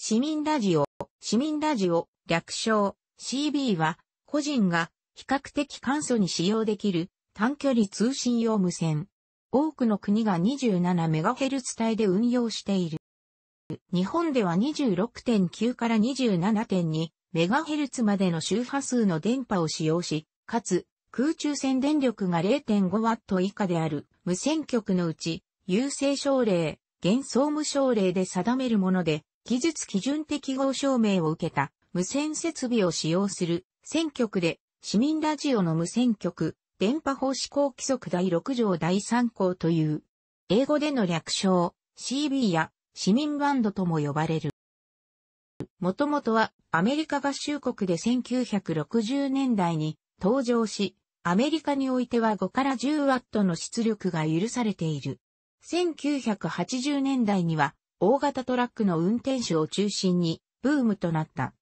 市民ラジオ、市民ラジオ、略称、CB は、個人が比較的簡素に使用できる短距離通信用無線。多くの国が 27MHz 帯で運用している。日本では26.9から 27.2MHz までの周波数の電波を使用し、かつ空中線電力が 0.5W 以下である無線局のうち、優勢省令、現総務省令で定めるもので、技術基準適合証明を受けた無線設備を使用する選局で市民ラジオの無線局電波法施行規則第6条第3項という英語での略称 CB や市民バンドとも呼ばれる。もともとはアメリカ合衆国で1960年代に登場し、アメリカにおいては5から10ワットの出力が許されている。1980年代には大型トラックの運転手を中心にブームとなった。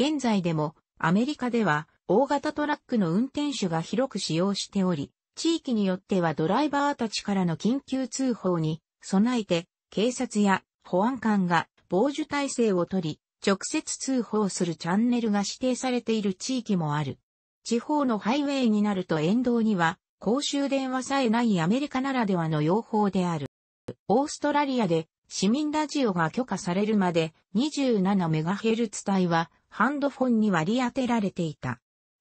現在でもアメリカでは大型トラックの運転手が広く使用しており、地域によってはドライバーたちからの緊急通報に備えて警察や保安官が防受体制をとり、直接通報するチャンネルが指定されている地域もある。地方のハイウェイになると沿道には公衆電話さえないアメリカならではの用法である。オーストラリアで市民ラジオが許可されるまで 27MHz 帯はハンドフォンに割り当てられていた。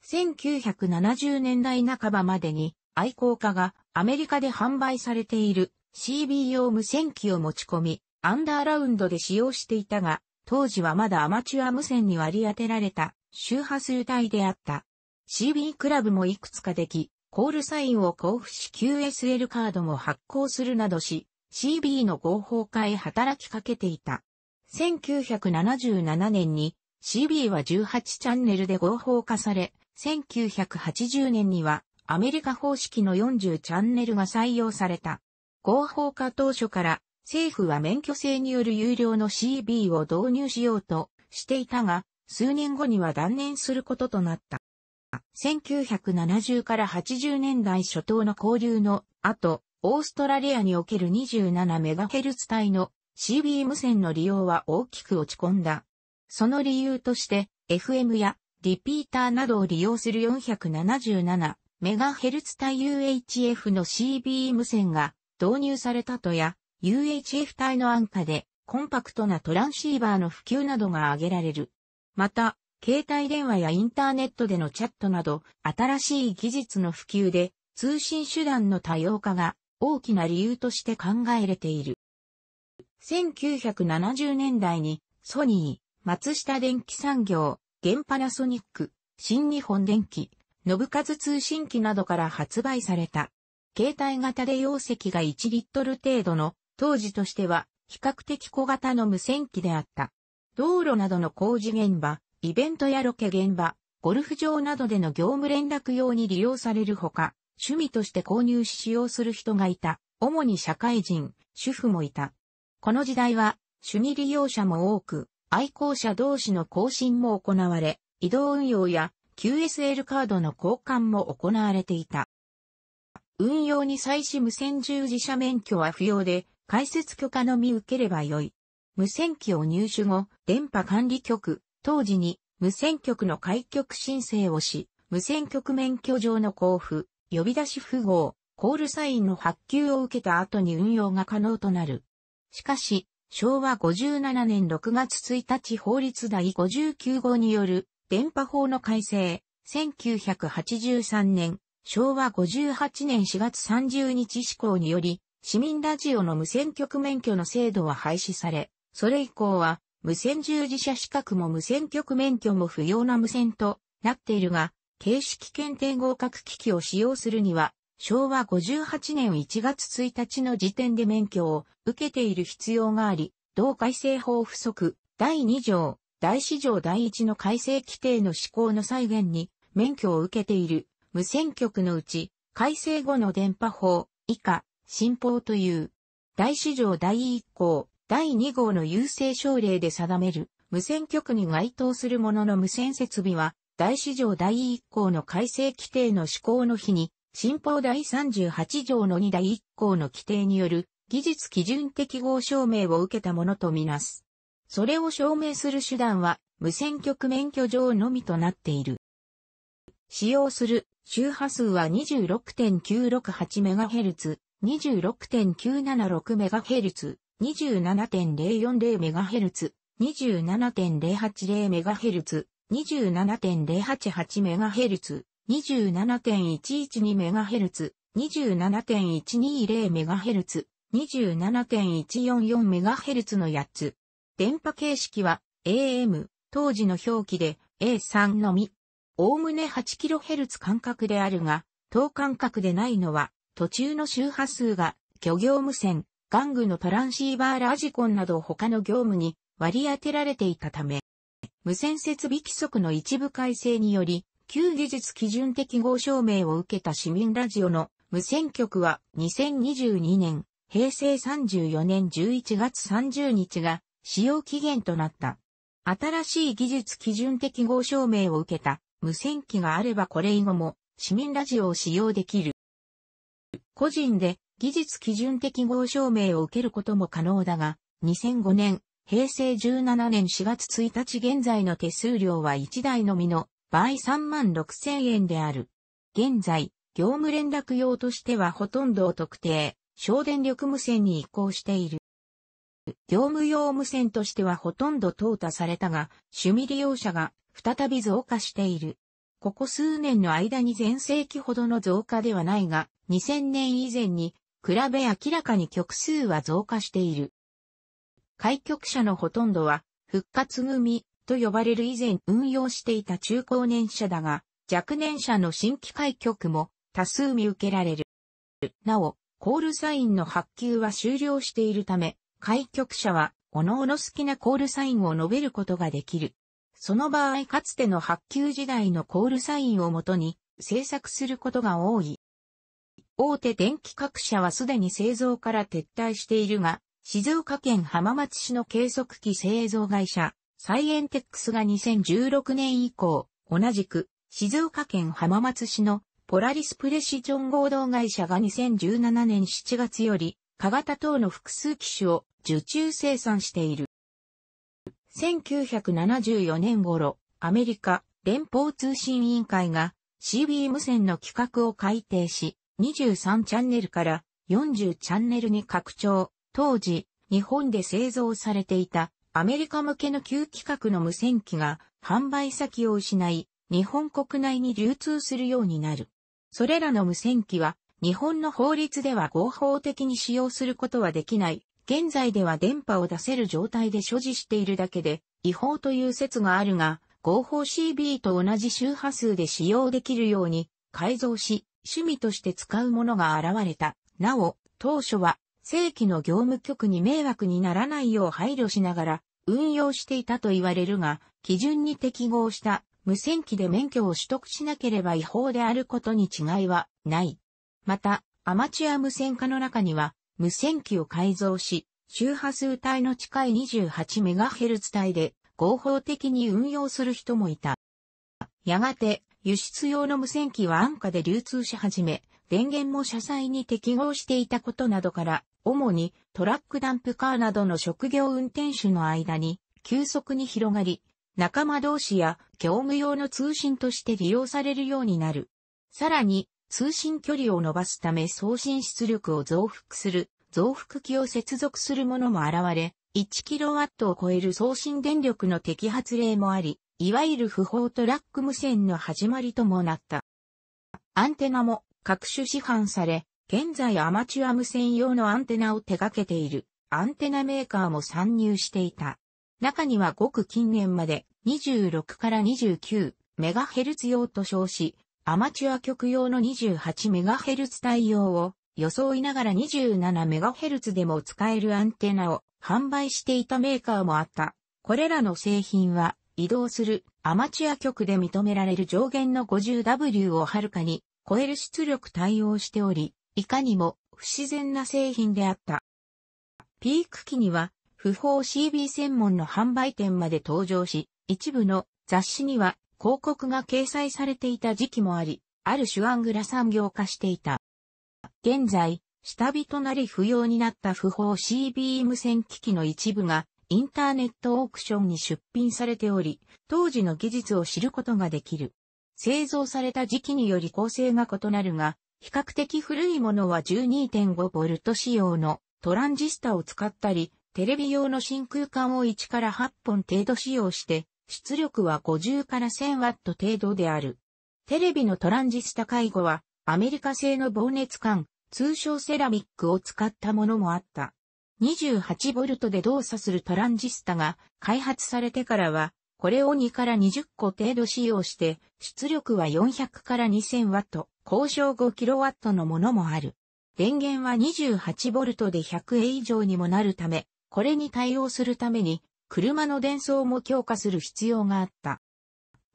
1970年代半ばまでに愛好家がアメリカで販売されている CB 用無線機を持ち込み、アンダーラウンドで使用していたが、当時はまだアマチュア無線に割り当てられた周波数帯であった。CB クラブもいくつかでき、コールサインを交付し QSL カードも発行するなどし、CB の合法化へ働きかけていた。1977年に CB は18チャンネルで合法化され、1980年にはアメリカ方式の40チャンネルが採用された。合法化当初から政府は免許制による有料の CB を導入しようとしていたが、数年後には断念することとなった。1970から80年代初頭の交流の後、オーストラリアにおける 27MHz 帯の CB 無線の利用は大きく落ち込んだ。その理由として、FM やリピーターなどを利用する 477MHz 帯 UHF の CB 無線が導入されたとや、UHF 帯の安価でコンパクトなトランシーバーの普及などが挙げられる。また、携帯電話やインターネットでのチャットなど、新しい技術の普及で、通信手段の多様化が大きな理由として考えれている。1970年代にソニー、松下電気産業、原パナソニック、新日本電機、信和通信機などから発売された。携帯型で容積が1リットル程度の、当時としては比較的小型の無線機であった。道路などの工事現場、イベントやロケ現場、ゴルフ場などでの業務連絡用に利用されるほか、趣味として購入し使用する人がいた。主に社会人、主婦もいた。この時代は、趣味利用者も多く、愛好者同士の更新も行われ、移動運用や QSL カードの交換も行われていた。運用に際し無線従事者免許は不要で、開設許可のみ受ければよい。無線機を入手後、電波管理局、当時に無線局の開局申請をし、無線局免許上の交付、呼び出し符号、コールサインの発給を受けた後に運用が可能となる。しかし、昭和57年6月1日法律第59号による電波法の改正、1983年、昭和58年4月30日施行により、市民ラジオの無線局免許の制度は廃止され、それ以降は、無線従事者資格も無線局免許も不要な無線となっているが、形式検定合格機器を使用するには、昭和58年1月1日の時点で免許を受けている必要があり、同改正法不足第2条、第4条第1の改正規定の施行の際限に免許を受けている無線局のうち、改正後の電波法以下、新法という、第4条第1項、第2号の優勢省令で定める無線局に該当するものの無線設備は大史上第1項の改正規定の施行の日に、新法第38条の2第1項の規定による技術基準適合証明を受けたものとみなす。それを証明する手段は無線局免許上のみとなっている。使用する周波数は 26.968MHz、26.976MHz、27.040MHz、27.080MHz、27.088MHz、27.112MHz、27.120MHz、27.144MHz の8つ。電波形式は AM、当時の表記で A3 のみ。おおむね 8kHz 間隔であるが、等間隔でないのは、途中の周波数が、漁業無線、玩具のトランシーバーラジコンなど他の業務に割り当てられていたため。無線設備規則の一部改正により、旧技術基準適合証明を受けた市民ラジオの無線局は2022年、平成34年11月30日が使用期限となった。新しい技術基準適合証明を受けた無線機があればこれ以後も市民ラジオを使用できる。個人で技術基準適合証明を受けることも可能だが、2005年平成17年4月1日現在の手数料は1台のみの倍3万6千円である。現在、業務連絡用としてはほとんどを特定、省電力無線に移行している。業務用無線としてはほとんど淘汰されたが、趣味利用者が再び増加している。ここ数年の間に全盛期ほどの増加ではないが、2000年以前に比べ明らかに曲数は増加している。開局者のほとんどは、復活組と呼ばれる以前運用していた中高年者だが、若年者の新規開局も多数見受けられる。なお、コールサインの発給は終了しているため、開局者は、おのおの好きなコールサインを述べることができる。その場合かつての発給時代のコールサインをもとに制作することが多い。大手電気各社はすでに製造から撤退しているが、静岡県浜松市の計測器製造会社、サイエンテックスが2016年以降、同じく、静岡県浜松市のポラリスプレシジョン合同会社が2017年7月より、加型等の複数機種を受注生産している。1974年頃、アメリカ連邦通信委員会が CB 無線の規格を改定し、23チャンネルから40チャンネルに拡張、当時、日本で製造されていたアメリカ向けの旧規格の無線機が販売先を失い、日本国内に流通するようになる。それらの無線機は日本の法律では合法的に使用することはできない。現在では電波を出せる状態で所持しているだけで違法という説があるが、合法 CB と同じ周波数で使用できるように改造し、趣味として使うものが現れた。なお、当初は正規の業務局に迷惑にならないよう配慮しながら運用していたと言われるが、基準に適合した無線機で免許を取得しなければ違法であることに違いはない。また、アマチュア無線化の中には、無線機を改造し、周波数帯の近い 28MHz 帯で合法的に運用する人もいた。やがて、輸出用の無線機は安価で流通し始め、電源も車載に適合していたことなどから、主にトラックダンプカーなどの職業運転手の間に急速に広がり、仲間同士や業務用の通信として利用されるようになる。さらに、通信距離を伸ばすため送信出力を増幅する、増幅器を接続するものも現れ、1kW を超える送信電力の摘発例もあり、いわゆる不法トラック無線の始まりともなった。アンテナも各種市販され、現在アマチュア無線用のアンテナを手掛けているアンテナメーカーも参入していた。中にはごく近年まで26から29メガヘルツ用と称し、アマチュア局用の28メガヘルツ対応を装いながら27メガヘルツでも使えるアンテナを販売していたメーカーもあった。これらの製品は移動するアマチュア局で認められる上限の 50W をはるかに超える出力対応しており、いかにも不自然な製品であった。ピーク期には、不法 CB 専門の販売店まで登場し、一部の雑誌には広告が掲載されていた時期もあり、ある手アングラ産業化していた。現在、下火となり不要になった不法 CB 無線機器の一部がインターネットオークションに出品されており、当時の技術を知ることができる。製造された時期により構成が異なるが、比較的古いものは 12.5V 仕様のトランジスタを使ったり、テレビ用の真空管を1から8本程度使用して、出力は50から 1000W 程度である。テレビのトランジスタ介護は、アメリカ製の防熱管、通称セラミックを使ったものもあった。28V で動作するトランジスタが開発されてからは、これを2から20個程度使用して、出力は400から 2000W。交渉 5kW のものもある。電源は 28V で 100A 以上にもなるため、これに対応するために、車の電装も強化する必要があった。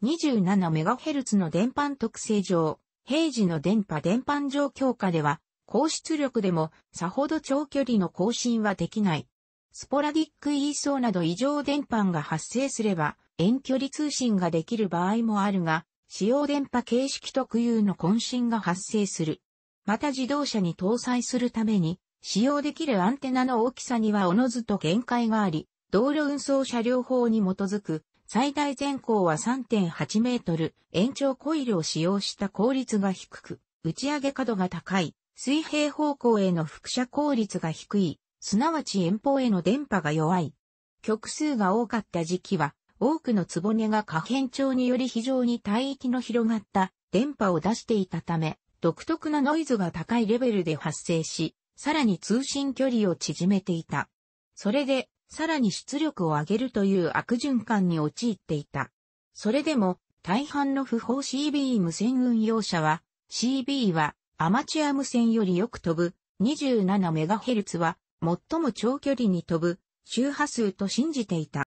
27MHz の電波特性上、平時の電波電波上強化では、高出力でもさほど長距離の更新はできない。スポラディック E 層など異常電波が発生すれば遠距離通信ができる場合もあるが、使用電波形式特有の渾身が発生する。また自動車に搭載するために、使用できるアンテナの大きさにはおのずと限界があり、道路運送車両法に基づく、最大全高は3.8メートル、延長コイルを使用した効率が低く、打ち上げ角が高い、水平方向への副射効率が低い、すなわち遠方への電波が弱い。曲数が多かった時期は、多くの根が可変調により非常に帯域の広がった電波を出していたため、独特なノイズが高いレベルで発生し、さらに通信距離を縮めていた。それで、さらに出力を上げるという悪循環に陥っていた。それでも、大半の不法 CB 無線運用者は、CB はアマチュア無線よりよく飛ぶ 27MHz は最も長距離に飛ぶ周波数と信じていた。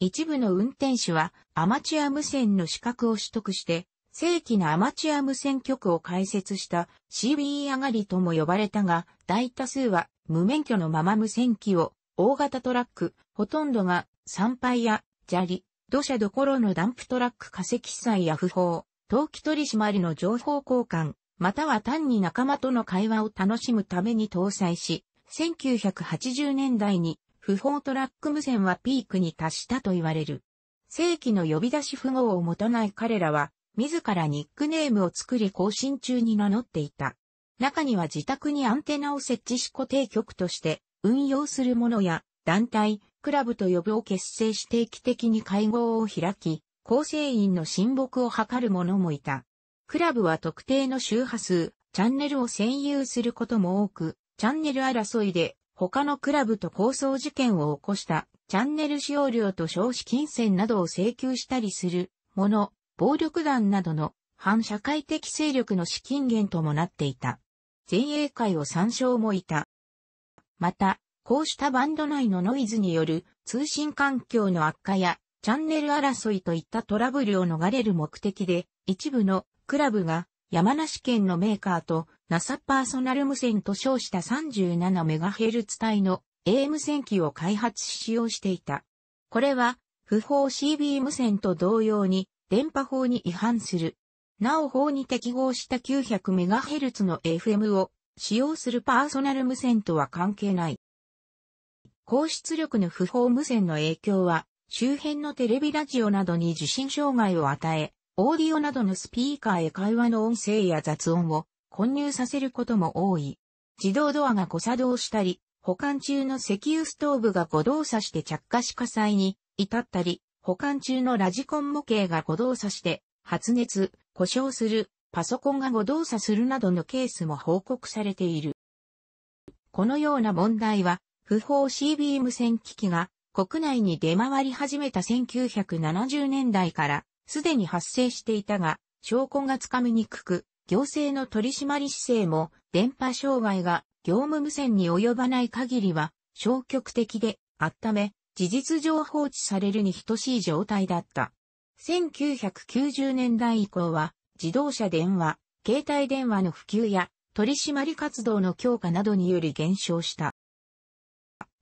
一部の運転手はアマチュア無線の資格を取得して、正規なアマチュア無線局を開設した CBE 上がりとも呼ばれたが、大多数は無免許のまま無線機を大型トラック、ほとんどが参拝や砂利、土砂どころのダンプトラック化石祭や不法、陶器取締りの情報交換、または単に仲間との会話を楽しむために搭載し、1980年代に不法トラック無線はピークに達したと言われる。正規の呼び出し符号を持たない彼らは、自らニックネームを作り更新中に名乗っていた。中には自宅にアンテナを設置し固定局として運用するものや団体、クラブと呼ぶを結成し定期的に会合を開き、構成員の親睦を図る者もいた。クラブは特定の周波数、チャンネルを占有することも多く、チャンネル争いで他のクラブと抗争事件を起こしたチャンネル使用料と消費金銭などを請求したりするもの、暴力団などの反社会的勢力の資金源ともなっていた。前衛会を参照もいた。また、こうしたバンド内のノイズによる通信環境の悪化やチャンネル争いといったトラブルを逃れる目的で一部のクラブが山梨県のメーカーと NASA パーソナル無線と称した 37MHz 帯の AM 線機を開発し使用していた。これは、不法 CB 無線と同様に電波法に違反する。なお法に適合した 900MHz の FM を使用するパーソナル無線とは関係ない。高出力の不法無線の影響は、周辺のテレビラジオなどに受信障害を与え、オーディオなどのスピーカーへ会話の音声や雑音を混入させることも多い。自動ドアが誤作動したり、保管中の石油ストーブが誤動作して着火し火災に至ったり、保管中のラジコン模型が誤動作して発熱、故障する、パソコンが誤動作するなどのケースも報告されている。このような問題は、不法 C b m 線戦機器が国内に出回り始めた1970年代からすでに発生していたが、証拠がつかみにくく、行政の取り締まり姿勢も、電波障害が業務無線に及ばない限りは消極的であっため、事実上放置されるに等しい状態だった。1990年代以降は、自動車電話、携帯電話の普及や取締り活動の強化などにより減少した。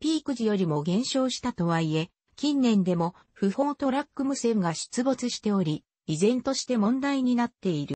ピーク時よりも減少したとはいえ、近年でも不法トラック無線が出没しており、依然として問題になっている。